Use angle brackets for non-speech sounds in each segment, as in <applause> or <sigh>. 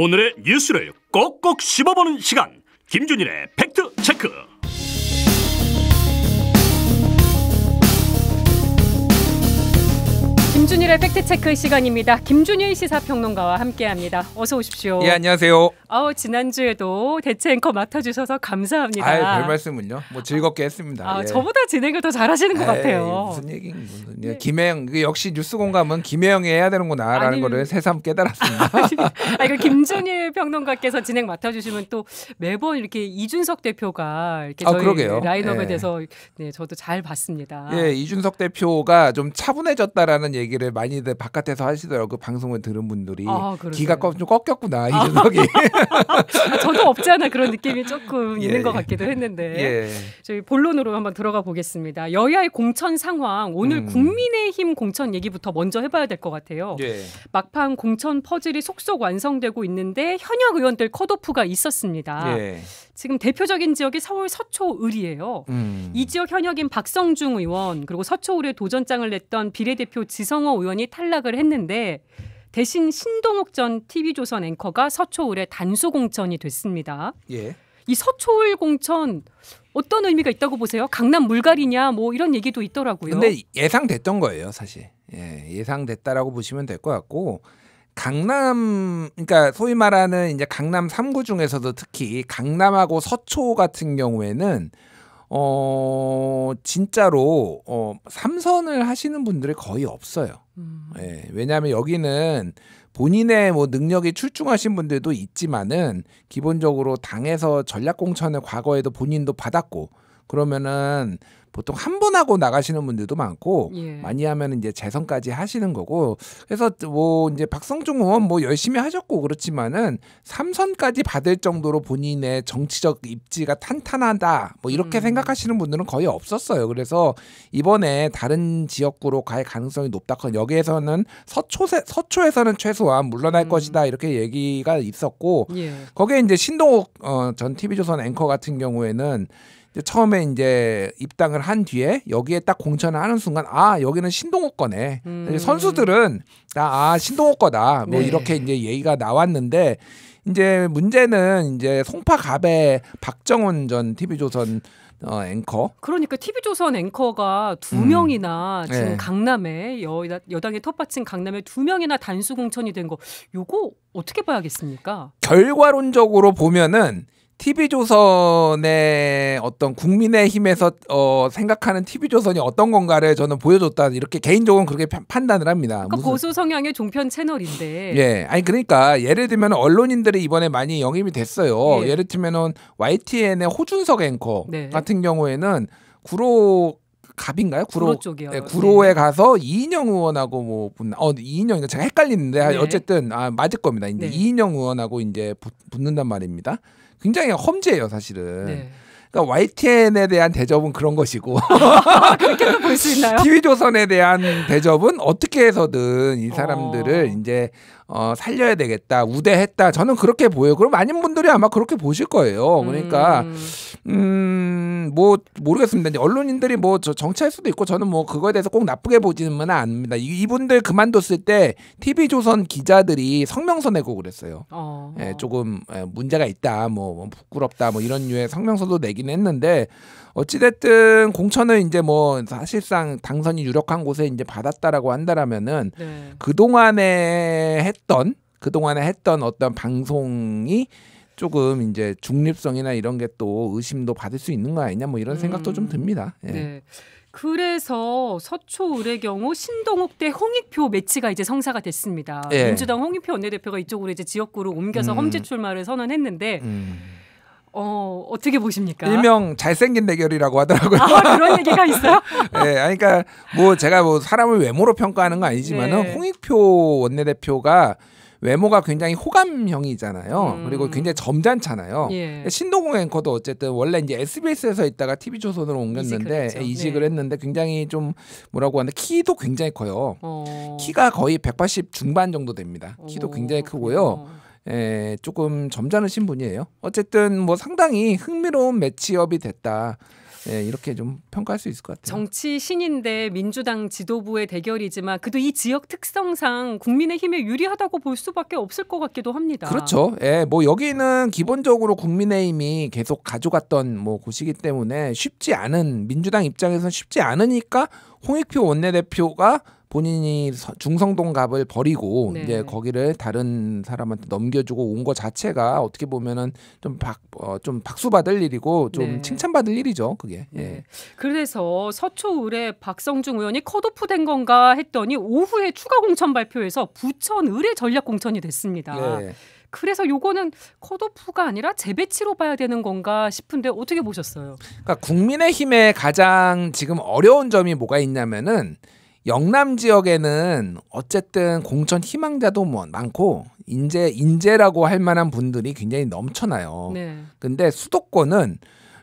오늘의 뉴스를 꼭꼭 씹어보는 시간 김준일의 팩트 체크 김준일의 팩트체크 시간입니다. 김준일 시사평론가와 함께합니다. 어서 오십시오. 예, 안녕하세요. 아우 지난주에도 대체 앵커 맡아주셔서 감사합니다. 아별 말씀은요. 뭐 즐겁게 했습니다. 아, 예. 저보다 진행을 더 잘하시는 것 에이, 같아요. 무슨 얘기 인슨 예. 네. 김혜영 역시 뉴스 공감은 김혜영이 해야 되는구나라는 아니, 거를 새삼 깨달았습니다. <laughs> 아 이거 그 김준일 평론가께서 진행 맡아주시면 또 매번 이렇게 이준석 대표가 이렇게 아, 저희 그 라인업에 예. 대해서 네 저도 잘 봤습니다. 예 이준석 대표가 좀 차분해졌다라는 얘기. 이기를 많이들 바깥에서 하시더라고 그 방송을 들은 분들이 아, 기가 좀 꺾였구나 이준석이. 아, 저도 없지 않아 그런 느낌이 조금 <laughs> 예. 있는 것 같기도 했는데 예. 저희 본론으로 한번 들어가 보겠습니다. 여야의 공천 상황 오늘 음. 국민의힘 공천 얘기부터 먼저 해봐야 될 것 같아요. 예. 막판 공천 퍼즐이 속속 완성되고 있는데 현역 의원들 컷오프가 있었습니다. 예. 지금 대표적인 지역이 서울 서초 을이에요. 음. 이 지역 현역인 박성중 의원 그리고 서초 을의 도전장을 냈던 비례대표 지성호 나경호 의원이 탈락을 했는데 대신 신동욱 전 TV조선 앵커가 서초울의 단수 공천이 됐습니다. 예. 이 서초울 공천 어떤 의미가 있다고 보세요? 강남 물갈이냐 뭐 이런 얘기도 있더라고요. 근데 예상됐던 거예요, 사실. 예, 예상됐다라고 보시면 될 것 같고 강남 그러니까 소위 말하는 이제 강남 3구 중에서도 특히 강남하고 서초 같은 경우에는 어, 진짜로 어, 삼선을 하시는 분들이 거의 없어요. 음. 예, 왜냐하면 여기는 본인의 뭐 능력이 출중하신 분들도 있지만은 기본적으로 당에서 전략공천을 과거에도 본인도 받았고 그러면은 보통 한 번 하고 나가시는 분들도 많고 예. 많이 하면 이제 재선까지 하시는 거고 그래서 뭐 이제 박성중 의원 뭐 열심히 하셨고 그렇지만은 삼선까지 받을 정도로 본인의 정치적 입지가 탄탄하다 뭐 이렇게 음. 생각하시는 분들은 거의 없었어요. 그래서 이번에 다른 지역구로 갈 가능성이 높다. 여기에서는 서초 서초에서는 최소한 물러날 음. 것이다 이렇게 얘기가 있었고 예. 거기에 이제 신동욱 어, 전 TV조선 앵커 같은 경우에는 처음에 이제 입당을 한 뒤에 여기에 딱 공천을 하는 순간 아 여기는 신동욱 거네. 음. 선수들은 다아 신동욱 거다. 뭐 네. 이렇게 이제 얘기가 나왔는데 이제 문제는 이제 송파갑의 박정훈 전 TV조선 어, 앵커. 그러니까 TV조선 앵커가 두 음. 명이나 네. 지금 네. 강남에 여, 여당의 텃밭인 강남에 두 명이나 단수 공천이 된 거 요거 어떻게 봐야겠습니까? 결과론적으로 보면은 TV조선의 어떤 국민의힘에서 어, 생각하는 TV조선이 어떤 건가를 저는 보여줬다 이렇게 개인적으로 그렇게 판단을 합니다. 그러니까 보수 성향의 종편 채널인데. 예, 아니 그러니까 예를 들면 언론인들이 이번에 많이 영입이 됐어요. 예. 를들면 YTN의 호준석 앵커 네. 같은 경우에는 구로 갑인가요? 구로, 구로 쪽이요. 네, 구로에 네. 가서 이인영 의원하고 뭐 분, 어 이인영인가 제가 헷갈리는데 네. 어쨌든 아 맞을 겁니다. 이제 네. 이인영 의원하고 이제 붙, 붙는단 말입니다. 굉장히 험지예요, 사실은. 네. 그러니까 YTN에 대한 대접은 그런 것이고 <laughs> 그렇게도 볼 수 있나요? TV조선에 <laughs> 대한 대접은 어떻게 해서든 이 어. 사람들을 어... 이제 어, 살려야 되겠다, 우대했다. 저는 그렇게 보여요. 그럼 많은 분들이 아마 그렇게 보실 거예요. 그러니까, 음, 음 뭐, 모르겠습니다. 언론인들이 뭐, 저 정치할 수도 있고, 저는 뭐, 그거에 대해서 꼭 나쁘게 보지는 않습니다. 이, 분들 그만뒀을 때, TV조선 기자들이 성명서 내고 그랬어요. 어. 예, 조금, 예, 문제가 있다, 뭐, 뭐, 부끄럽다, 뭐, 이런 류의 성명서도 내긴 했는데, 어찌됐든 공천을 이제 뭐 사실상 당선이 유력한 곳에 이제 받았다라고 한다라면은 네. 그 동안에 했던 그 동안에 했던 어떤 방송이 조금 이제 중립성이나 이런 게 또 의심도 받을 수 있는 거 아니냐 뭐 이런 생각도 좀 음. 듭니다. 예. 네. 그래서 서초 의의 경우 신동욱 대 홍익표 매치가 이제 성사가 됐습니다. 예. 민주당 홍익표 원내대표가 이쪽으로 이제 지역구로 옮겨서 음. 험지 출마를 선언했는데 음. 어, 어떻게 보십니까? 일명 잘생긴 대결이라고 하더라고요. 아, 그런 얘기가 있어요? <laughs> 네, 그러니까 뭐 제가 뭐 사람을 외모로 평가하는 건 아니지만은 네. 홍익표 원내대표가 외모가 굉장히 호감형이잖아요. 음. 그리고 굉장히 점잖잖아요. 예. 신동욱 앵커도 어쨌든 원래 이제 SBS에서 있다가 TV조선으로 옮겼는데 이직을, 그렇죠. 이직을 네. 했는데 굉장히 좀 뭐라고 하는데 키도 굉장히 커요. 어. 키가 거의 180 중반 정도 됩니다. 키도 오. 어, 굉장히 크고요. 어. 에, 예, 조금 점잖으신 분이에요. 어쨌든 뭐 상당히 흥미로운 매치업이 됐다. 예, 이렇게 좀 평가할 수 있을 것 같아요. 정치 신인데 민주당 지도부의 대결이지만 그도 이 지역 특성상 국민의힘에 유리하다고 볼 수밖에 없을 것 같기도 합니다. 그렇죠. 예, 뭐 여기는 기본적으로 국민의힘이 계속 가져갔던 뭐 곳이기 때문에 쉽지 않은 민주당 입장에선 쉽지 않으니까 홍익표 원내대표가 본인이 중성동갑을 버리고 네. 이제 거기를 다른 사람한테 넘겨주고 온 것 자체가 어떻게 보면은 좀 박좀 어, 박수 받을 일이고 좀 네. 칭찬받을 일이죠 그게. 예. 네. 예. 그래서 서초의뢰 박성중 의원이 컷오프 된 건가 했더니 오후에 추가 공천 발표에서 부천 의뢰 전략 공천이 됐습니다. 예. 그래서 요거는 컷오프가 아니라 재배치로 봐야 되는 건가 싶은데 어떻게 보셨어요? 그러니까 국민의힘의 가장 지금 어려운 점이 뭐가 있냐면은 영남 지역에는 어쨌든 공천 희망자도 뭐 많고 인재 인재라고 할 만한 분들이 굉장히 넘쳐나요. 네. 근데 수도권은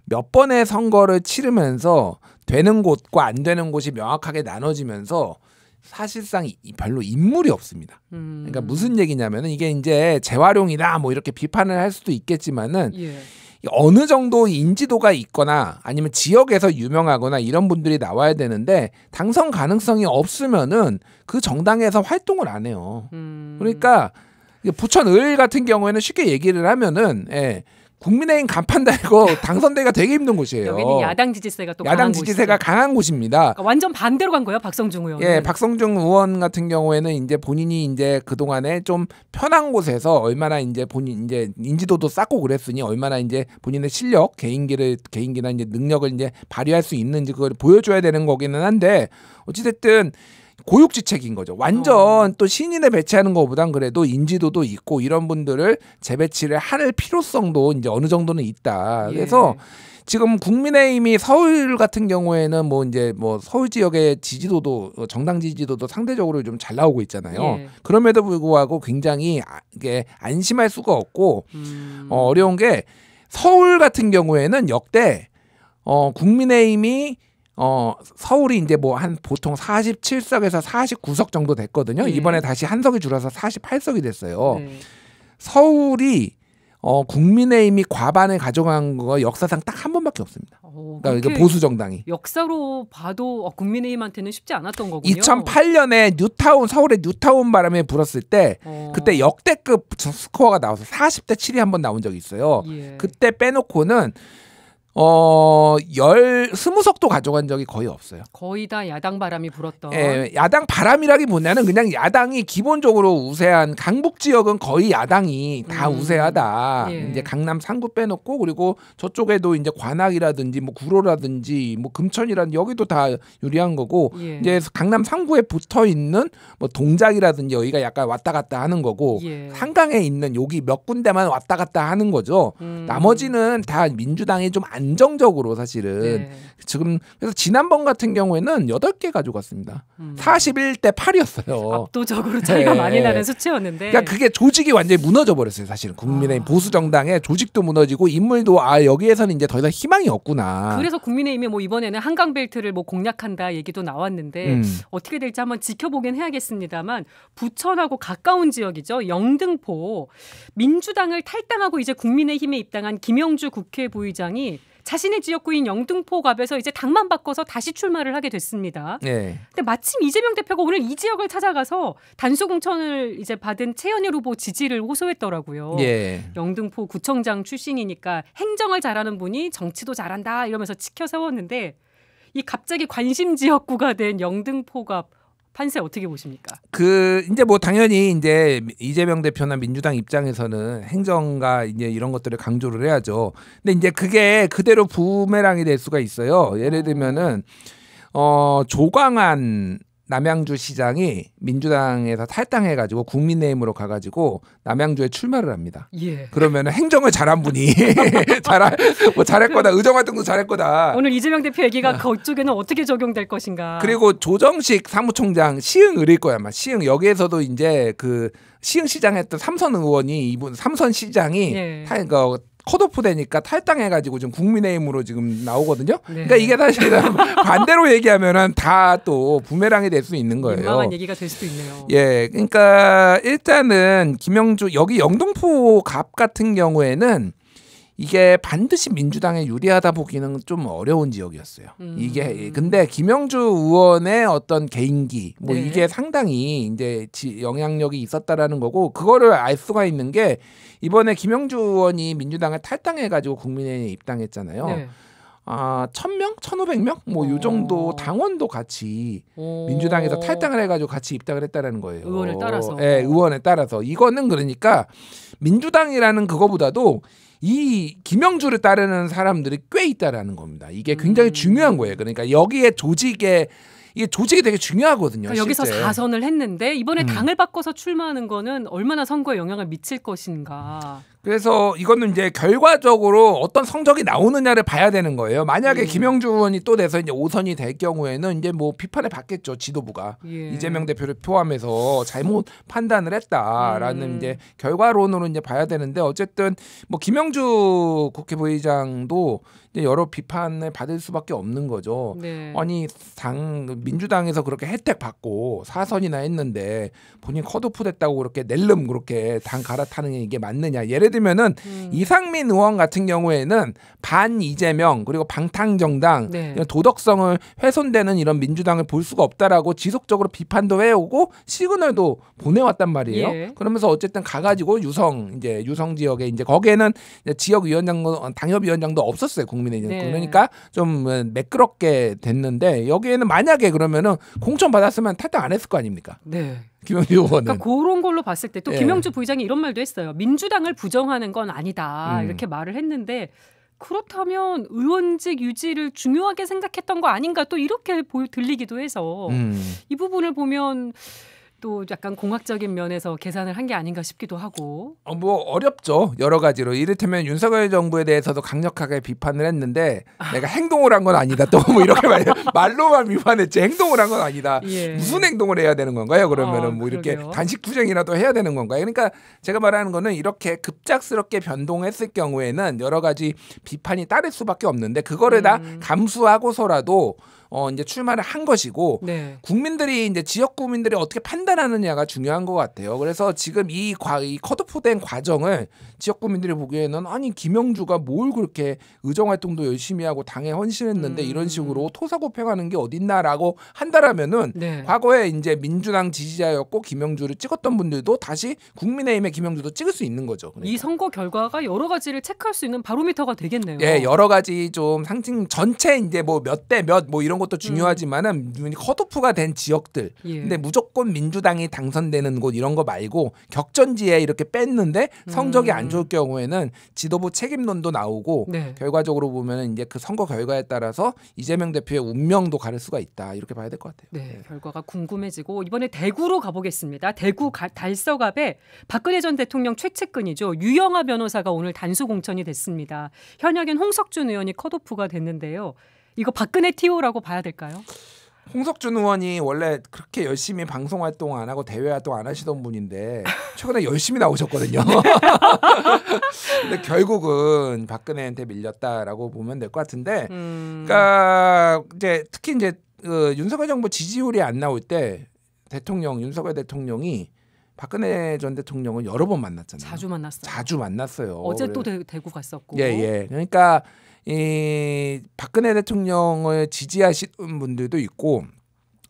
몇 번의 선거를 치르면서 되는 곳과 안 되는 곳이 명확하게 나눠지면서 사실상 별로 인물이 없습니다. 음. 그러니까 무슨 얘기냐면은 이게 이제 재활용이다 뭐 이렇게 비판을 할 수도 있겠지만은 예. 어느 정도 인지도가 있거나 아니면 지역에서 유명하거나 이런 분들이 나와야 되는데 당선 가능성이 없으면은 그 정당에서 활동을 안 해요. 음. 그러니까 부천 을 같은 경우에는 쉽게 얘기를 하면은 예. 국민의힘 간판 달고 당선대가 되게 힘든 곳이에요. 여기는 야당 지지세가 또 야당 강한 지지세가 곳이죠. 강한 곳입니다. 그러니까 완전 반대로 간 거예요, 박성중 의원. 예, 박성중 의원 같은 경우에는 이제 본인이 이제 그 동안에 좀 편한 곳에서 얼마나 이제 본인 이제 인지도도 쌓고 그랬으니 얼마나 이제 본인의 실력, 개인기를 개인기나 이제 능력을 이제 발휘할 수 있는지 그걸 보여줘야 되는 거기는 한데 어찌됐든. 고육지책인 거죠. 완전 어. 또 신인에 배치하는 것보단 그래도 인지도도 있고 이런 분들을 재배치를 할 필요성도 이제 어느 정도는 있다. 예. 그래서 지금 국민의힘이 서울 같은 경우에는 뭐 이제 뭐 서울 지역의 지지도도 정당 지지도도 상대적으로 좀 잘 나오고 있잖아요. 예. 그럼에도 불구하고 굉장히 아, 이게 안심할 수가 없고 음. 어, 어려운 게 서울 같은 경우에는 역대 어 국민의힘이 어, 서울이 이제 뭐 한 보통 47석에서 49석 정도 됐거든요. 네. 이번에 다시 한 석이 줄어서 48석이 됐어요. 네. 서울이 어, 국민의힘이 과반을 가져간 거 역사상 딱 한 번밖에 없습니다. 오, 어, 그러니까 이게 보수 정당이 역사로 봐도 어, 국민의힘한테는 쉽지 않았던 거군요. 2008년에 뉴타운 서울의 뉴타운 바람에 불었을 때 어. 그때 역대급 스코어가 나와서 40대 7이 한 번 나온 적이 있어요. 예. 그때 빼놓고는 어, 열, 스무 석도 가져간 적이 거의 없어요. 거의 다 야당 바람이 불었던. 예, 야당 바람이라기보다는 그냥 야당이 기본적으로 우세한 강북 지역은 거의 야당이 다 음. 우세하다. 예. 이제 강남 상구 빼놓고 그리고 저쪽에도 이제 관악이라든지 뭐 구로라든지 뭐 금천이라든지 여기도 다 유리한 거고 예. 이제 강남 상구에 붙어 있는 뭐 동작이라든지 여기가 약간 왔다 갔다 하는 거고 예. 한강에 있는 여기 몇 군데만 왔다 갔다 하는 거죠. 음. 나머지는 다 민주당이 좀안 안정적으로 사실은 네. 지금 그래서 지난번 같은 경우에는 여덟 개 가져갔습니다. 음. 41대 8이었어요. 압도적으로 차이가 네. 많이 나는 수치였는데. 그러니까 그게 조직이 완전히 무너져 버렸어요. 사실은 국민의힘 아. 보수 정당의 조직도 무너지고 인물도 아 여기에서는 이제 더 이상 희망이 없구나. 그래서 국민의힘이 뭐 이번에는 한강 벨트를 뭐 공략한다 얘기도 나왔는데 음. 어떻게 될지 한번 지켜보긴 해야겠습니다만 부천하고 가까운 지역이죠. 영등포 민주당을 탈당하고 이제 국민의힘에 입당한 김영주 국회 부의장이 자신의 지역구인 영등포갑에서 이제 당만 바꿔서 다시 출마를 하게 됐습니다. 네. 근데 마침 이재명 대표가 오늘 이 지역을 찾아가서 단수공천을 이제 받은 최연일 후보 지지를 호소했더라고요. 예. 영등포 구청장 출신이니까 행정을 잘하는 분이 정치도 잘한다 이러면서 치켜 세웠는데 이 갑자기 관심 지역구가 된 영등포갑 판세 어떻게 보십니까? 그 이제 뭐 당연히 이제 이재명 대표나 민주당 입장에서는 행정과 이제 이런 것들을 강조를 해야죠. 근데 이제 그게 그대로 부메랑이 될 수가 있어요. 예를 어. 들면은 어 조광한 남양주 시장이 민주당에서 탈당해가지고 국민의힘으로 가가지고 남양주에 출마를 합니다. 예. 그러면 행정을 잘한 분이 <laughs> 잘할 뭐 잘할 거다 의정 활동도 잘할 거다. 오늘 이재명 대표 얘기가 그쪽에는 어떻게 적용될 것인가. 그리고 조정식 사무총장 시흥 을일 거야 아마 시흥 여기에서도 이제 그 시흥 시장 했던 삼선 의원이 이분 삼선 시장이 예. 타, 그, 컷오프 되니까 탈당해가지고 지금 국민의힘으로 지금 나오거든요. 네. 그러니까 이게 사실은 <laughs> 반대로 얘기하면은 다 또 부메랑이 될 수 있는 거예요. 민망한 얘기가 될 수도 있네요. 예, 그러니까 일단은 김영주 여기 영등포 갑 같은 경우에는 이게 반드시 민주당에 유리하다 보기는 좀 어려운 지역이었어요. 음. 이게 근데 김영주 의원의 어떤 개인기 뭐 네. 이게 상당히 이제 지, 영향력이 있었다라는 거고 그거를 알 수가 있는 게 이번에 김영주 의원이 민주당을 탈당해 가지고 국민의힘에 입당했잖아요. 네. 아, 1000명? 1500명? 뭐 요 정도 어. 당원도 같이 민주당에서 탈당을 해 가지고 같이 입당을 했다라는 거예요. 의원에 따라서. 예, 네, 의원에 따라서. 이거는 그러니까 민주당이라는 그거보다도 이 김영주를 따르는 사람들이 꽤 있다라는 겁니다. 이게 굉장히 음. 중요한 거예요. 그러니까 여기에 조직에 이게 조직이 되게 중요하거든요. 그러니까 여기서 사선을 했는데 이번에 음. 당을 바꿔서 출마하는 거는 얼마나 선거에 영향을 미칠 것인가. 그래서 이거는 이제 결과적으로 어떤 성적이 나오느냐를 봐야 되는 거예요. 만약에 음. 김영주 의원이 또 돼서 이제 오선이될 경우에는 이제 뭐 비판을 받겠죠. 지도부가 예. 이재명 대표를 포함해서 잘못 판단을 했다라는 음. 이제 결과론으로 이제 봐야 되는데 어쨌든 뭐 김영주 국회의장도 여러 비판을 받을 수밖에 없는 거죠. 네. 아니 당 민주당에서 그렇게 혜택 받고 사선이나 했는데 본인 컷오프 됐다고 그렇게 낼름 그렇게 당 갈아타는 게 맞느냐. 예를 들면 들면은 음. 이상민 의원 같은 경우에는 반 이재명 그리고 방탕정당 네. 도덕성을 훼손되는 이런 민주당을 볼 수가 없다라고 지속적으로 비판도 해오고 시그널도 보내왔단 말이에요. 예. 그러면서 어쨌든 가가지고 유성 이제 유성 지역에 이제 거기에는 이제 지역 위원장 당협 위원장도 없었어요 국민의힘 네. 그러니까 좀 매끄럽게 됐는데 여기에는 만약에 그러면은 공천 받았으면 탈당 안 했을 거 아닙니까? 네. 김영주 그러니까 의원은. 그러니까 그런 걸로 봤을 때또 예. 김영주 부의장이 이런 말도 했어요. 민주당을 부정하는 건 아니다 음. 이렇게 말을 했는데 그렇다면 의원직 유지를 중요하게 생각했던 거 아닌가 또 이렇게 들리기도 해서 음. 이 부분을 보면 또 약간 공학적인 면에서 계산을 한 게 아닌가 싶기도 하고. 어, 뭐 어렵죠 여러 가지로. 이를테면 윤석열 정부에 대해서도 강력하게 비판을 했는데 아. 내가 행동을 한 건 아니다. 또 뭐 이렇게 말, <laughs> 말로만 비판했지 행동을 한 건 아니다. 예. 무슨 행동을 해야 되는 건가요? 그러면은 어, 뭐 이렇게 단식 투쟁이라도 해야 되는 건가요? 그러니까 제가 말하는 거는 이렇게 급작스럽게 변동했을 경우에는 여러 가지 비판이 따를 수밖에 없는데 그거를 음. 다 감수하고서라도 어 이제 출마를 한 것이고 네. 국민들이 이제 지역 국민들이 어떻게 판단하느냐가 중요한 것 같아요. 그래서 지금 이, 과, 이 컷오프된 과정을 지역 국민들이 보기에는 아니 김영주가 뭘 그렇게 의정 활동도 열심히 하고 당에 헌신했는데 음. 이런 식으로 토사고팽하는게 어딨나라고 한다라면은 네. 과거에 이제 민주당 지지자였고 김영주를 찍었던 분들도 다시 국민의힘의 김영주도 찍을 수 있는 거죠. 그러니까. 이 선거 결과가 여러 가지를 체크할 수 있는 바로미터가 되겠네요. 예, 여러 가지 좀 상징 전체 이제 뭐 몇 대 몇뭐 뭐 이런 거 것도 음. 중요하지만은 음. 컷오프가 된 지역들 예. 근데 무조건 민주당이 당선되는 곳 이런 거 말고 격전지에 이렇게 뺐는데 성적이 음. 안 좋을 경우에는 지도부 책임론도 나오고 네. 결과적으로 보면은 이제 그 선거 결과에 따라서 이재명 대표의 운명도 가를 수가 있다 이렇게 봐야 될 것 같아요. 네, 네, 결과가 궁금해지고 이번에 대구로 가보겠습니다. 대구 가, 달서갑에 박근혜 전 대통령 최측근이죠 유영아 변호사가 오늘 단수 공천이 됐습니다. 현역인 홍석준 의원이 컷오프가 됐는데요. 이거 박근혜 티오라고 봐야 될까요? 홍석준 의원이 원래 그렇게 열심히 방송 활동 안 하고 대외 활동 안 하시던 분인데 최근에 열심히 나오셨거든요. <laughs> 네. <laughs> 근데 결국은 박근혜한테 밀렸다라고 보면 될 것 같은데, 음... 그러니까 이제 특히 이제 그 윤석열 정부 지지율이 안 나올 때 대통령 윤석열 대통령이 박근혜 전 대통령을 여러 번 만났잖아요. 자주 만났어요. 자주 만났어요. 어제 또 대, 구 갔었고. 예, 예. 그러니까 이 박근혜 대통령을 지지하시는 분들도 있고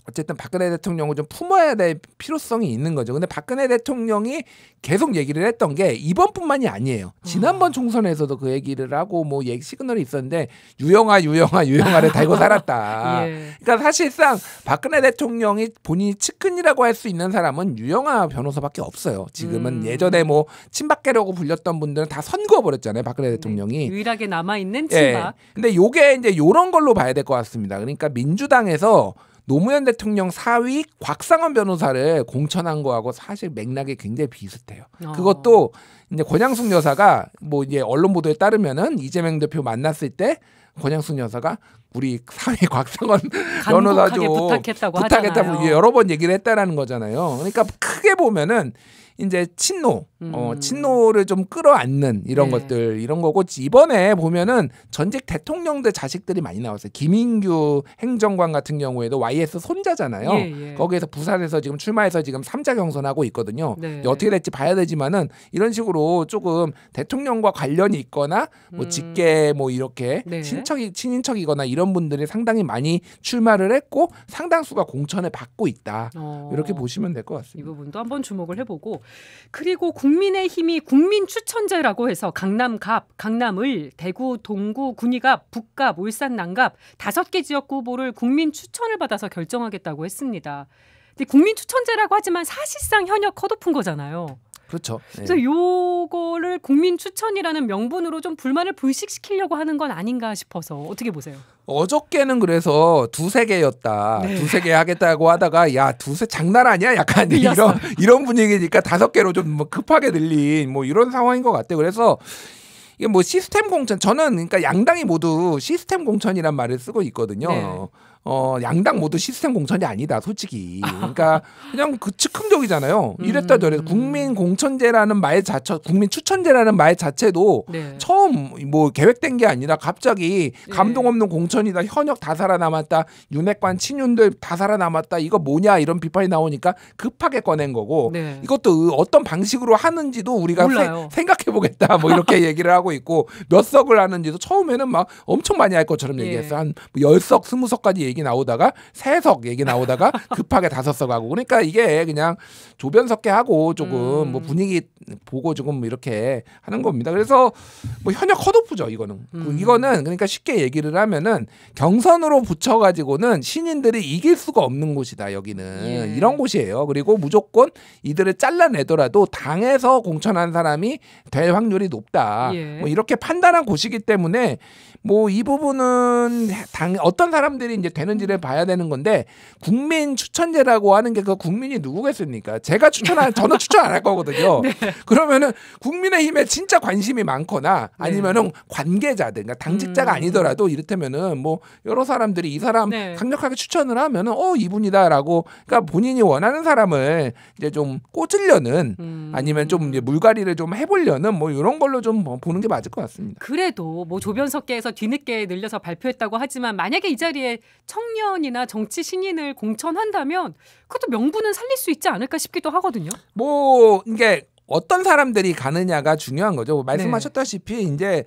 어쨌든 박근혜 대통령을 좀 품어야 될 필요성이 있는 거죠. 근데 박근혜 대통령이 계속 얘기를 했던 게 이번뿐만이 아니에요. 지난번 아. 총선에서도 그 얘기를 하고 뭐 얘기 시그널이 있었는데 유영아 유영아 유영아를 달고 살았다. <laughs> 예. 그러니까 사실상 박근혜 대통령이 본인이 측근이라고 할 수 있는 사람은 유영아 변호사밖에 없어요. 지금은 음. 예전에 뭐 친박계라고 불렸던 분들은 다 선거 버렸잖아요. 박근혜 네. 대통령이 네. 유일하게 남아 있는 예. 친박. 예. 근데 요게 이제 요런 걸로 봐야 될 것 같습니다. 그러니까 민주당에서 노무현 대통령 사위 곽상원 변호사를 공천한 거하고 사실 맥락이 굉장히 비슷해요. 어. 그것도 이제 권양숙 여사가 뭐 이제 언론 보도에 따르면은 이재명 대표 만났을 때 권양숙 여사가 우리 사회 <laughs> 곽상원 변호사 좀 부탁했다고 부탁했다고 여러 번 얘기를 했다라는 거잖아요. 그러니까 크게 보면은 이제 친노, 음. 어, 친노를 좀 끌어안는 이런 네. 것들 이런 거고 이번에 보면은 전직 대통령들 자식들이 많이 나왔어요. 김인규 행정관 같은 경우에도 YS 손자잖아요. 예, 예. 거기에서 부산에서 지금 출마해서 지금 삼자 경선하고 있거든요. 네. 어떻게 될지 봐야 되지만은 이런 식으로 조금 대통령과 관련이 있거나 뭐 음. 직계 뭐 이렇게 네. 친척이 친인척이거나 이런 분들이 상당히 많이 출마를 했고 상당수가 공천을 받고 있다. 어. 이렇게 보시면 될 것 같습니다. 이 부분도 한번 주목을 해보고 그리고 국민의힘이 국민 추천제라고 해서 강남갑, 강남을, 대구, 동구, 군위갑, 북갑, 울산 남갑 다섯 개 지역 후보를 국민 추천을 받아서 결정하겠다고 했습니다. 국민 추천제라고 하지만 사실상 현역 컷오픈 거잖아요. 그렇죠. 그래서 네. 요거를 국민 추천이라는 명분으로 좀 불만을 불식시키려고 하는 건 아닌가 싶어서 어떻게 보세요? 어저께는 그래서 두세 개였다. 네. 두세 개 하겠다고 하다가 야, 두세 장난 아니야? 약간 <laughs> 이런 이런 분위기니까 다섯 개로 좀뭐 급하게 늘린 뭐 이런 상황인 것 같아요. 그래서 이게 뭐 시스템 공천 저는 그러니까 양당이 모두 시스템 공천이란 말을 쓰고 있거든요. 네. 어 양당 모두 시스템 공천이 아니다 솔직히 그러니까 <laughs> 그냥 그 즉흥적이잖아요 이랬다 저랬다 음. 국민 공천제라는 말 자체 국민 추천제라는 말 자체도 네. 처음 뭐 계획된 게 아니라 갑자기 네. 감동 없는 공천이다 현역 다 살아남았다 윤핵관 친윤들 다 살아남았다 이거 뭐냐 이런 비판이 나오니까 급하게 꺼낸 거고 네. 이것도 어떤 방식으로 하는지도 우리가 생각해 보겠다 뭐 이렇게 <laughs> 얘기를 하고 있고 몇 석을 하는지도 처음에는 막 엄청 많이 할 것처럼 예. 얘기했어 한 열 석 스무 석까지 얘기 했 얘기 나오다가 세석 얘기 나오다가 <laughs> 급하게 다섯 석 하고 그러니까 이게 그냥 조변석게 하고 조금 뭐 음. 뭐 분위기 보고 조금 이렇게 하는 겁니다. 그래서 뭐 현역 커 플루프죠 이거는 그 음. 이거는 그러니까 쉽게 얘기를 하면은 경선으로 붙여가지고는 신인들이 이길 수가 없는 곳이다 여기는 예. 이런 곳이에요 그리고 무조건 이들을 잘라내더라도 당에서 공천한 사람이 될 확률이 높다 예. 뭐 이렇게 판단한 곳이기 때문에 뭐 이 부분은 당 어떤 사람들이 이제 되는지를 봐야 되는 건데 국민 추천제라고 하는 게 그 국민이 누구겠습니까 제가 추천할 <laughs> 저는 추천 안 할 거거든요 네. 그러면은 국민의힘에 진짜 관심이 많거나 네. 아니면은 네. 관계자들, 그러니까 당직자가 음. 아니더라도 이를테면은 뭐 여러 사람들이 이 사람 네. 강력하게 추천을 하면은 어 이분이다라고 그러니까 본인이 원하는 사람을 이제 좀 꽂으려는 음. 아니면 좀 이제 물갈이를 좀 해보려는 뭐 이런 걸로 좀뭐 보는 게 맞을 것 같습니다. 그래도 뭐 조변석계에서 뒤늦게 늘려서 발표했다고 하지만 만약에 이 자리에 청년이나 정치 신인을 공천한다면 그것도 명분은 살릴 수 있지 않을까 싶기도 하거든요. 뭐 이게 어떤 사람들이 가느냐가 중요한 거죠. 뭐 네. 말씀하셨다시피 네. 이제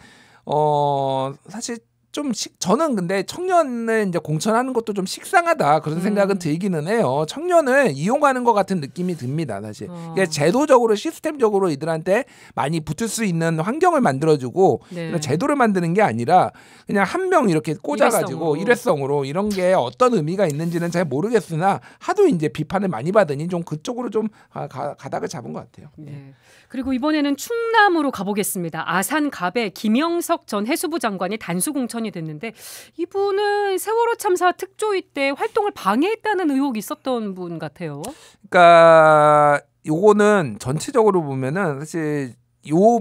어 사실 좀 식, 저는 근데 청년을 이제 공천하는 것도 좀 식상하다 그런 생각은 음. 들기는 해요. 청년을 이용하는 것 같은 느낌이 듭니다, 사실. 어. 그러니까 제도적으로 시스템적으로 이들한테 많이 붙을 수 있는 환경을 만들어주고 네. 제도를 만드는 게 아니라 그냥 한 명 이렇게 꽂아가지고 일회성으로. 일회성으로. 이런 게 어떤 의미가 있는지는 잘 모르겠으나 하도 이제 비판을 많이 받으니 좀 그쪽으로 좀 가, 아, 가, 가닥을 잡은 것 같아요. 네. 그리고 이번에는 충남으로 가보겠습니다. 아산 갑에 김영석 전 해수부 장관이 단수 공천이 논란이 됐는데 이분은 세월호 참사 특조위 때 활동을 방해했다는 의혹이 있었던 분 같아요. 그러니까 요거는 전체적으로 보면은 사실 요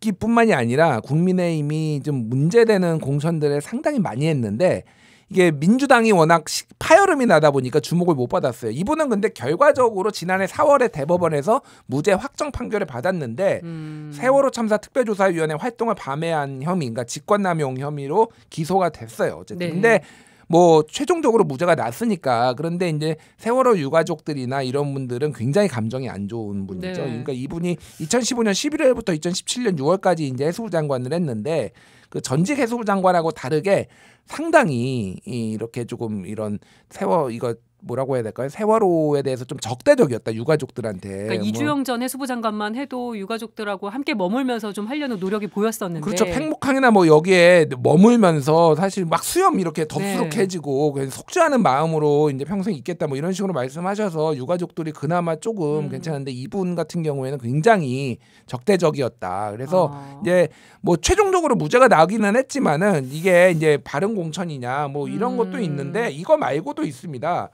기뿐만이 아니라 국민의힘이 좀 문제되는 공천들을 상당히 많이 했는데 이게 민주당이 워낙 파열음이 나다 보니까 주목을 못 받았어요. 이분은 근데 결과적으로 지난해 4월에 대법원에서 무죄 확정 판결을 받았는데 음. 세월호 참사 특별조사위원회 활동을 밤해한 혐의, 그러니까 직권남용 혐의로 기소가 됐어요. 어쨌든 네. 근데 뭐 최종적으로 무죄가 났으니까 그런데 이제 세월호 유가족들이나 이런 분들은 굉장히 감정이 안 좋은 분이죠. 네. 그러니까 이분이 2015년 11월부터 2017년 6월까지 이제 해수부 장관을 했는데 그 전직 해수부 장관하고 다르게 상당히 이렇게 조금 이런 세월 이거 뭐라고 해야 될까요? 세월호에 대해서 좀 적대적이었다 유가족들한테. 그러니까 뭐. 이주영 전 해수부 장관만 해도 유가족들하고 함께 머물면서 좀 하려는 노력이 보였었는데. 그렇죠. 팽목항이나 뭐 여기에 머물면서 사실 막 수염 이렇게 네. 덥수룩해지고 네. 속죄하는 마음으로 이제 평생 있겠다 뭐 이런 식으로 말씀하셔서 유가족들이 그나마 조금 음. 괜찮은데 이분 같은 경우에는 굉장히 적대적이었다. 그래서 아. 이제 뭐 최종적으로 무죄가 나기는 했지만은 이게 이제 바른 공천이냐 뭐 이런 음. 것도 있는데 이거 말고도 있습니다.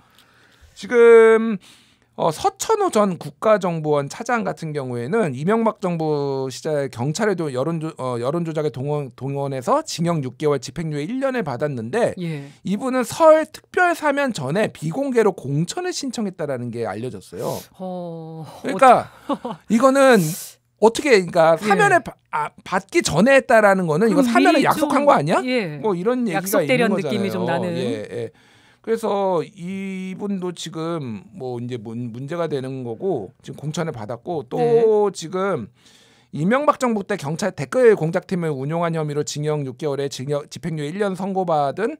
지금 어, 서천호 전 국가정보원 차장 같은 경우에는 이명박 정부 시절 경찰에도 여론조, 어, 여론조작에 동원, 동원해서 징역 6개월 집행유예 1년을 받았는데 예. 이분은 설 특별사면 전에 비공개로 공천을 신청했다라는 게 알려졌어요. 어... 그러니까 이거는 어떻게 그러니까 예. 사면을 예. 바, 아, 받기 전에 했다라는 거는 이거 사면을 약속한 좀... 거 아니야? 예. 뭐 이런 얘기가 있는 거잖아요. 느낌이 좀 나는. 예, 예. 그래서 이분도 지금 뭐 이제 문, 제가 되는 거고 지금 공천을 받았고 또 네. 지금 이명박 정부 때 경찰 댓글 공작팀을 운용한 혐의로 징역 6개월에 징역 집행유예 1년 선고받은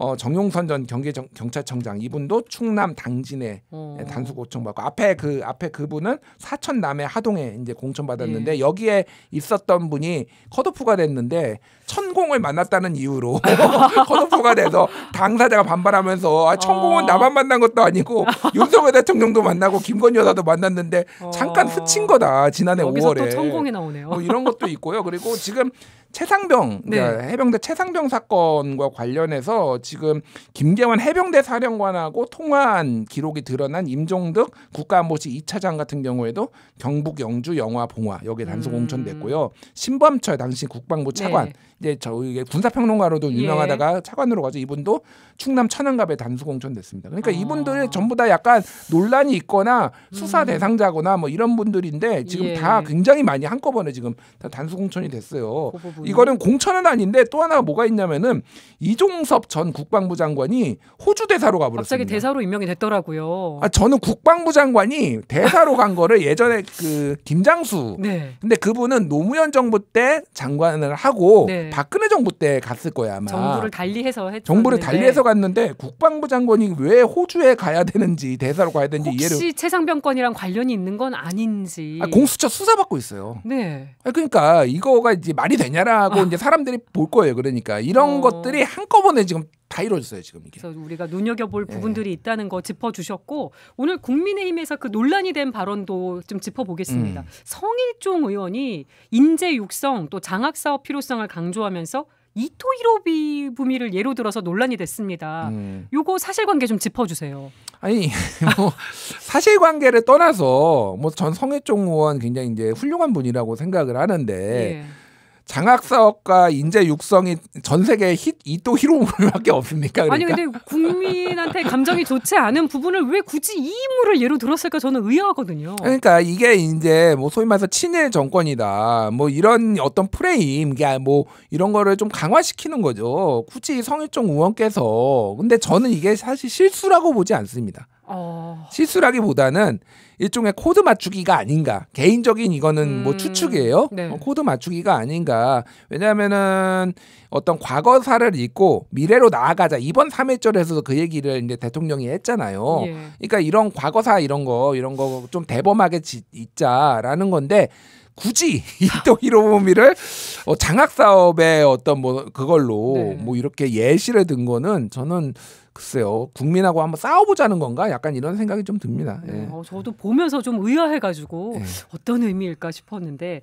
어, 정용선 전 경기 경찰청장 이분도 충남 당진에 어. 단수 고청받고 앞에 그 앞에 그분은 사천 남해 하동에 이제 공천받았는데 예. 여기에 있었던 분이 컷오프가 됐는데 천공을 만났다는 이유로 <laughs> 컷오프가 돼서 당사자가 반발하면서 아, 천공은 어. 나만 만난 것도 아니고 <laughs> 윤석열 대통령도 만나고 김건희 여사도 만났는데 어. 잠깐 스친 거다 지난해 5월에 천공이 나오네요. 뭐 이런 것도 있고요. 그리고 지금 최상병 네. 그러니까 해병대 최상병 사건과 관련해서 지금 김계환 해병대 사령관하고 통화한 기록이 드러난 임종득 국가안보실 2차장 같은 경우에도 경북 영주 영화 봉화 여기에 단속 공천됐고요. 음. 신범철 당시 국방부 차관 네. 이제 네, 저희 군사평론가로도 예. 유명하다가 예. 차관으로 가서 이분도 충남 천안갑에 단수공천됐습니다. 그러니까 아. 이분들 전부 다 약간 논란이 있거나 수사 음. 대상자거나 뭐 이런 분들인데 지금 예. 다 굉장히 많이 한꺼번에 지금 다 단수공천이 됐어요. 그 이거는 공천은 아닌데 또 하나 뭐가 있냐면은 이종섭 전 국방부 장관이 호주 대사로 가버렸습니다. 갑자기 대사로 임명이 됐더라고요. 아 저는 국방부 장관이 대사로 간 거를 <laughs> 예전에 그 김장수. 네. 근데 그분은 노무현 정부 때 장관을 하고 네. 네. 박근혜 정부 때 갔을 거야 아마. 정부를 달리해서 했. 정부를 달리해서 갔는데 국방부 장관이 왜 호주에 가야 되는지 대사로 가야 되는지 혹시 이해를. 혹시 최상병권이랑 관련이 있는 건 아닌지. 아, 공수처 수사 받고 있어요. 네. 아, 그러니까 이거가 이제 말이 되냐라고 아. 이제 사람들이 볼 거예요. 그러니까 이런 어. 것들이 한꺼번에 지금 다 이루어졌어요 지금 이게. 그래서 우리가 눈여겨볼 예. 부분들이 있다는 거 짚어주셨고 오늘 국민의힘에서 그 논란이 된 발언도 좀 짚어보겠습니다. 음. 성일종 의원이 인재 육성 또 장학 사업 필요성을 강조하면서 이토히로비 부미를 예로 들어서 논란이 됐습니다. 음. 요거 사실관계 좀 짚어주세요. 아니 <laughs> 뭐 사실관계를 떠나서 뭐 전성일종 의원 굉장히 이제 훌륭한 분이라고 생각을 하는데. 예. 장학 사업과 인재 육성이 전 세계 히이또 히로물밖에 없습니까? 그러니까. 아니 근데 국민한테 감정이 좋지 않은 부분을 왜 굳이 이 인물을 예로 들었을까 저는 의아하거든요. 그러니까 이게 이제 뭐 소위 말해서 친일 정권이다 뭐 이런 어떤 프레임 뭐 이런 거를 좀 강화시키는 거죠. 굳이 성일종 의원께서 근데 저는 이게 사실 실수라고 보지 않습니다. 어... 실수라기보다는 일종의 코드 맞추기가 아닌가 개인적인 이거는 뭐 음... 뭐 추측이에요 네. 어, 코드 맞추기가 아닌가 왜냐하면은 어떤 과거사를 잊고 미래로 나아가자 이번 삼일절에서도그 얘기를 이제 대통령이 했잖아요 예. 그러니까 이런 과거사 이런 거 이런 거 좀 대범하게 짓, 자라는 건데 굳이 <laughs> 이토 히로부미를 어, 장학 사업의 어떤 뭐 그걸로 네. 뭐 이렇게 예시를 든 거는 저는 글쎄요 국민하고 한번 싸워보자는 건가 약간 이런 생각이 좀 듭니다. 네, 예. 어, 저도 보면서 좀 의아해가지고 예. 어떤 의미일까 싶었는데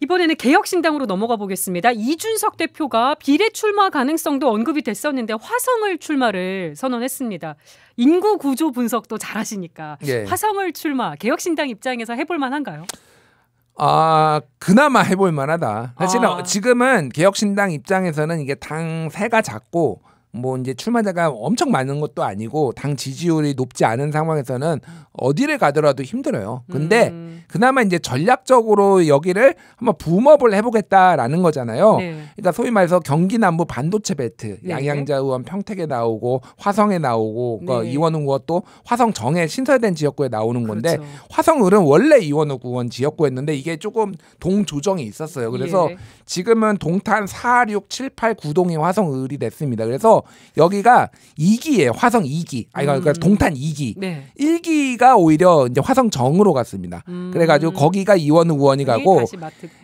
이번에는 개혁신당으로 넘어가 보겠습니다. 이준석 대표가 비례 출마 가능성도 언급이 됐었는데 화성을 출마를 선언했습니다. 인구 구조 분석도 잘하시니까 예. 화성을 출마 개혁신당 입장에서 해볼 만한가요? 아 그나마 해볼 만하다. 사실은 아. 지금은 개혁신당 입장에서는 이게 당 세가 작고 뭐 이제 출마자가 엄청 많은 것도 아니고 당 지지율이 높지 않은 상황에서는 어디를 가더라도 힘들어요. 근데 음. 그나마 이제 전략적으로 여기를 한번 붐업을 해보겠다라는 거잖아요. 네. 그러니까 소위 말해서 경기 남부 반도체 배트 네. 양양자 의원 평택에 나오고 화성에 나오고 그러니까 네. 이원우 의원 도 화성 정에 신설된 지역구에 나오는 건데 그렇죠. 화성을은 원래 이원우 의원 지역구였는데 이게 조금 동조정이 있었어요. 그래서 예. 지금은 동탄 4, 6, 7, 8, 9동이 화성을이 됐습니다. 그래서 여기가 2기예요. 화성 2기. 아, 그러니까 음. 동탄 2기. 네. 1기가 오히려 이제 화성 정으로 갔습니다. 음. 그래가지고 거기가 이원 우원이 가고.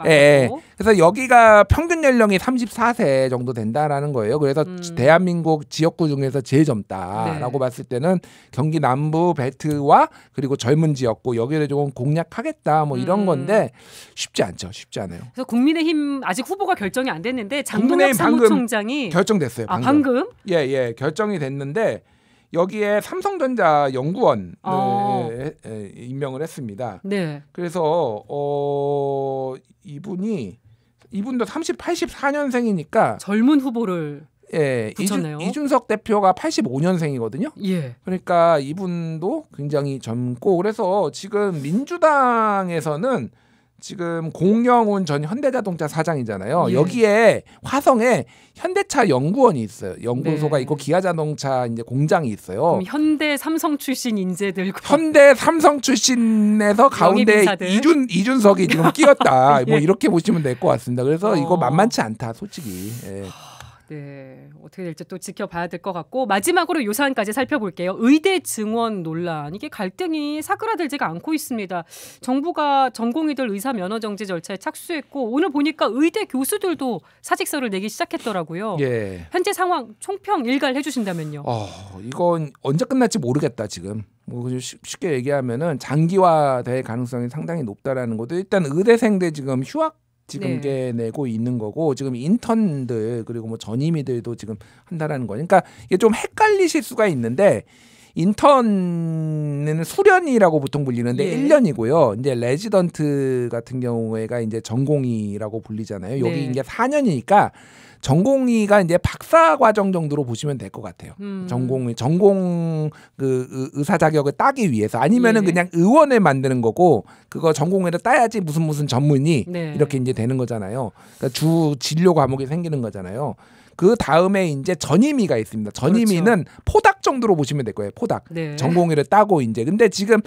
예, 예. 그래서 여기가 평균 연령이 34세 정도 된다라는 거예요. 그래서 음. 대한민국 지역구 중에서 제일 젊다라고 네. 봤을 때는 경기 남부 벨트와 그리고 젊은 지역구 여기를 조금 공략하겠다 뭐 이런 음. 건데 쉽지 않죠. 쉽지 않아요. 그래서 국민의힘 아직 후보가 결정이 안 됐는데 장동혁 사무총장이 결정됐어요. 방금. 아, 방금? 지금? 예, 예. 결정이 됐는데 여기에 삼성전자 연구원을 아. 임명을 했습니다. 네. 그래서 어 이분이 이분도 30, 84년생이니까 젊은 후보를 예, 붙였네요. 이준, 석 대표가 85년생이거든요. 예. 그러니까 이분도 굉장히 젊고 그래서 지금 민주당에서는 지금 공영훈 전 현대자동차 사장이잖아요. 예. 여기에 화성에 현대차 연구원이 있어요. 연구소가 네. 있고 기아자동차 이제 공장이 있어요. 현대 삼성 출신 인재들 현대 삼성 출신에서 가운데 이준 이준석이 지금 끼었다. <laughs> 예. 뭐 이렇게 보시면 될 것 같습니다. 그래서 어. 이거 만만치 않다, 솔직히. 예. 네, 어떻게 될지 또 지켜봐야 될 것 같고 마지막으로 요 사안까지 살펴볼게요. 의대 증원 논란 이게 갈등이 사그라들지가 않고 있습니다. 정부가 전공의들 의사 면허 정지 절차에 착수했고 오늘 보니까 의대 교수들도 사직서를 내기 시작했더라고요. 예. 현재 상황 총평 일괄 해주신다면요. 어, 이건 언제 끝날지 모르겠다 지금. 뭐 쉽게 얘기하면은 장기화될 가능성이 상당히 높다라는 것도 일단 의대생들 지금 휴학 지금 네. 내고 있는 거고 지금 인턴들 그리고 뭐 전임이들도 지금 한다라는 거니까 그러니까 이게 좀 헷갈리실 수가 있는데 인턴은 수련이라고 보통 불리는데 예. 1년이고요. 이제 레지던트 같은 경우에가 이제 전공이라고 불리잖아요. 여기 네. 이제 4년이니까 전공의가 이제 박사 과정 정도로 보시면 될 것 같아요. 음. 전공의 전공 그 의사 자격을 따기 위해서 아니면은 예. 그냥 의원을 만드는 거고 그거 전공의를 따야지 무슨 무슨 전문이 네. 이렇게 이제 되는 거잖아요. 그러니까 주 진료 과목이 생기는 거잖아요. 그 다음에 이제 전임위가 있습니다. 전임위는 그렇죠. 포닥 정도로 보시면 될 거예요. 포닥. 네. 전공의를 따고 이제 근데 지금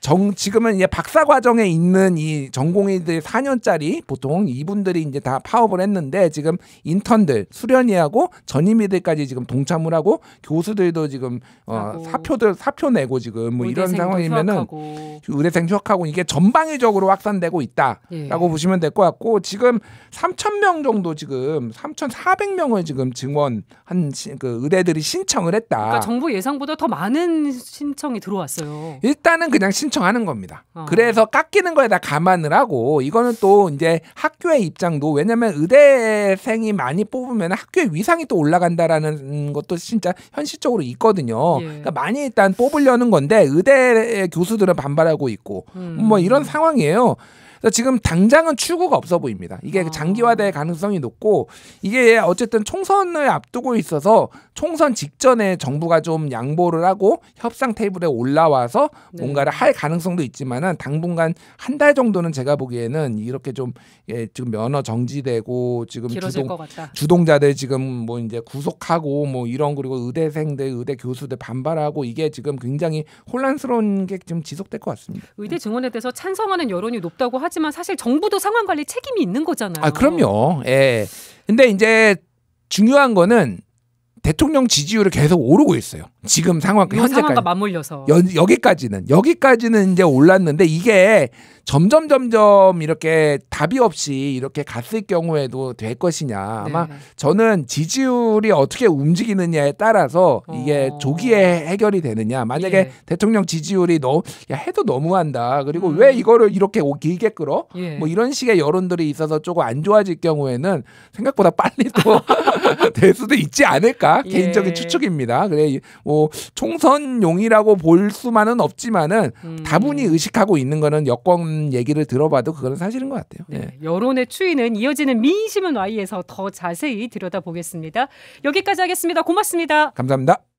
정 지금은 이제 박사 과정에 있는 이 전공의들 4년짜리 보통 이분들이 이제 다 파업을 했는데 지금 인턴들 수련이하고 전임의들까지 지금 동참을 하고 교수들도 지금 어, 사표들 사표 내고 지금 뭐 이런 상황이면은 휴학하고. 의대생 휴학하고 이게 전방위적으로 확산되고 있다라고 예. 보시면 될 것 같고 지금 3천 명 정도 지금 3,400명을 지금 증원한 그 의대들이 신청을 했다. 그러니까 정부 예상보다 더 많은 신청이 들어왔어요. 일단은 그냥 신청 요청하는 겁니다. 어. 그래서 깎이는 거에다 감안을 하고 이거는 또 이제 학교의 입장도 왜냐면 의대생이 많이 뽑으면 학교의 위상이 또 올라간다라는 것도 진짜 현실적으로 있거든요. 예. 그러니까 많이 일단 뽑으려는 건데 의대 교수들은 반발하고 있고 음. 뭐 이런 상황이에요. 그래서 지금 당장은 출구가 없어 보입니다. 이게 아. 장기화될 가능성이 높고 이게 어쨌든 총선을 앞두고 있어서 총선 직전에 정부가 좀 양보를 하고 협상 테이블에 올라와서 네. 뭔가를 할 가능성도 있지만은 당분간 한 달 정도는 제가 보기에는 이렇게 좀 예, 지금 면허 정지되고 지금 주동, 주동자들 지금 뭐 이제 구속하고 뭐 이런 그리고 의대생들 의대 교수들 반발하고 이게 지금 굉장히 혼란스러운 게 지금 지속될 것 같습니다. 의대 증원에 대해서 찬성하는 여론이 높다고 하 하지만 사실 정부도 상황 관리 책임이 있는 거잖아요. 아, 그럼요. 예. 근데 이제 중요한 거는 대통령 지지율이 계속 오르고 있어요. 지금 상황 현재까지 맞물려서 여, 기까지는 여기까지는 이제 올랐는데 이게 점점 점점 이렇게 답이 없이 이렇게 갔을 경우에도 될 것이냐 아마 네 저는 지지율이 어떻게 움직이느냐에 따라서 이게 어... 조기에 해결이 되느냐 만약에 예. 대통령 지지율이 너야 해도 너무한다 그리고 음... 왜 이거를 이렇게 길게 끌어 예. 뭐 이런 식의 여론들이 있어서 조금 안 좋아질 경우에는 생각보다 빨리 또될 <laughs> 수도 있지 않을까 예. 개인적인 추측입니다. 그래 뭐 총선용이라고 볼 수만은 없지만은 음. 다분히 의식하고 있는 거는 여권 얘기를 들어봐도 그거 사실인 것 같아요. 네. 네. 여론의 추이는 이어지는 민심은 Y에서 더 자세히 들여다보겠습니다. 여기까지 하겠습니다. 고맙습니다. 감사합니다.